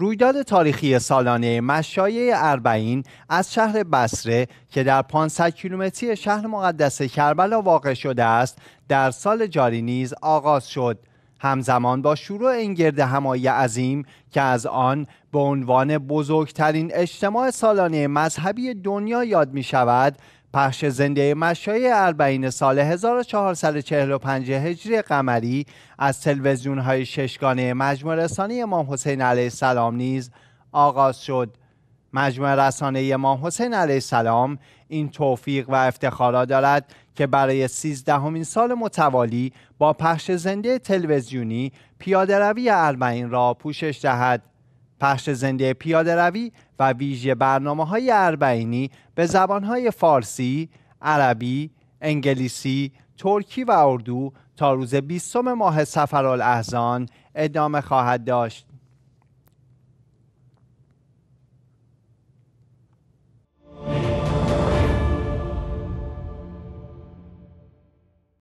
رویداد تاریخی سالانه مشایع اربعین از شهر بسره که در 500 کیلومتری شهر مقدس کربلا واقع شده است در سال جاری نیز آغاز شد همزمان با شروع این گرد همایی عظیم که از آن به عنوان بزرگترین اجتماع سالانه مذهبی دنیا یاد می شود پخش زنده مشای اربعین سال 1445 هجری قمری از تلویزیون های ششگانه مجموع رسانه امام حسین علیه السلام نیز آغاز شد مجموع رسانه امام حسین علیه السلام این توفیق و افتخارا دارد که برای سیزدهمین سال متوالی با پخش زنده تلویزیونی پیاده روی اربعین را پوشش دهد پخش زنده پیاده روی و ویژه برنامه های اربعینی به زبان های فارسی، عربی، انگلیسی، ترکی و اردو تا روز بیستم ماه سفرال احزان ادامه خواهد داشت.